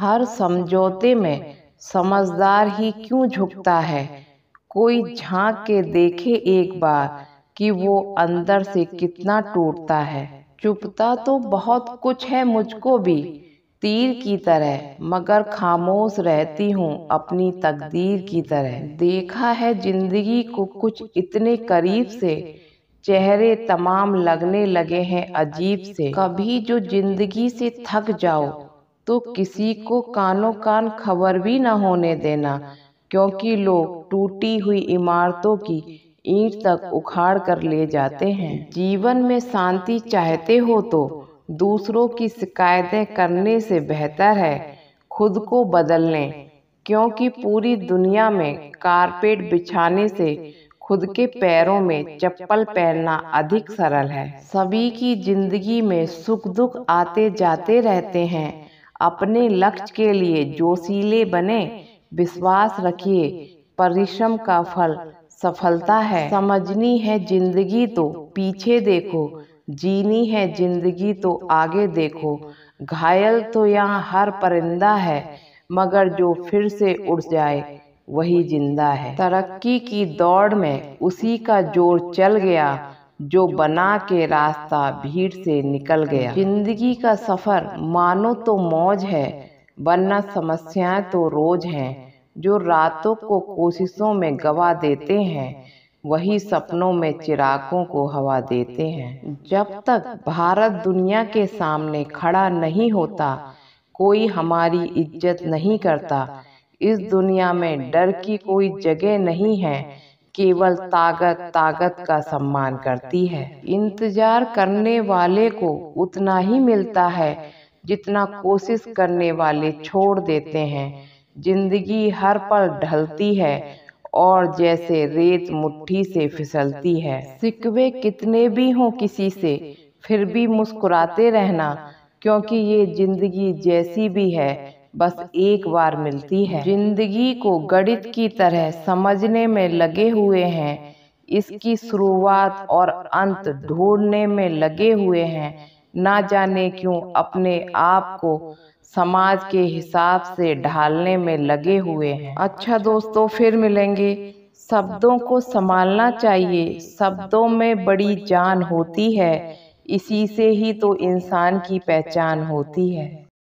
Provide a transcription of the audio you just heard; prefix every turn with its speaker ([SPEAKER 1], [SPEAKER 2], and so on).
[SPEAKER 1] हर समझौते में समझदार ही क्यों झुकता है कोई झांक के देखे एक बार कि वो अंदर से कितना टूटता है चुपता तो बहुत कुछ है मुझको भी तीर की तरह मगर खामोश रहती हूँ अपनी तकदीर की तरह देखा है जिंदगी को कुछ इतने करीब से चेहरे तमाम लगने लगे हैं अजीब से कभी जो जिंदगी से थक जाओ तो किसी को कानों कान खबर भी न होने देना क्योंकि लोग टूटी हुई इमारतों की ईंट तक उखाड़ कर ले जाते हैं जीवन में शांति चाहते हो तो दूसरों की शिकायतें करने से बेहतर है खुद को बदलने क्योंकि पूरी दुनिया में कारपेट बिछाने से खुद के पैरों में चप्पल पहनना अधिक सरल है सभी की जिंदगी में सुख दुख आते जाते रहते हैं अपने लक्ष्य के लिए जोशीले बने विश्वास रखिए परिश्रम का फल सफलता है समझनी है जिंदगी तो, तो पीछे देखो जीनी है जिंदगी तो, तो आगे देखो घायल तो, तो यहाँ हर परिंदा है मगर जो फिर से उड़ जाए वही जिंदा है तरक्की की दौड़ में उसी का जोर चल गया जो बना के रास्ता भीड़ से निकल गया जिंदगी का सफ़र मानो तो मौज है वरना समस्याएं तो रोज हैं जो रातों को कोशिशों में गवा देते हैं वही सपनों में चिराकों को हवा देते हैं जब तक भारत दुनिया के सामने खड़ा नहीं होता कोई हमारी इज्जत नहीं करता इस दुनिया में डर की कोई जगह नहीं है केवल ताकत ताकत का सम्मान करती है इंतजार करने वाले को उतना ही मिलता है जितना कोशिश करने वाले छोड़ देते हैं जिंदगी हर पल ढलती है और जैसे रेत मुट्ठी से फिसलती है सिकवे कितने भी हों किसी से फिर भी मुस्कुराते रहना क्योंकि ये जिंदगी जैसी भी है बस एक बार मिलती है जिंदगी को गणित की तरह समझने में लगे हुए हैं इसकी शुरुआत और अंत ढूंढने में लगे हुए हैं ना जाने क्यों अपने आप को समाज के हिसाब से ढालने में लगे हुए हैं अच्छा, अच्छा दोस्तों फिर मिलेंगे शब्दों को संभालना चाहिए शब्दों में बड़ी जान होती है इसी से ही तो, तो इंसान की पहचान होती है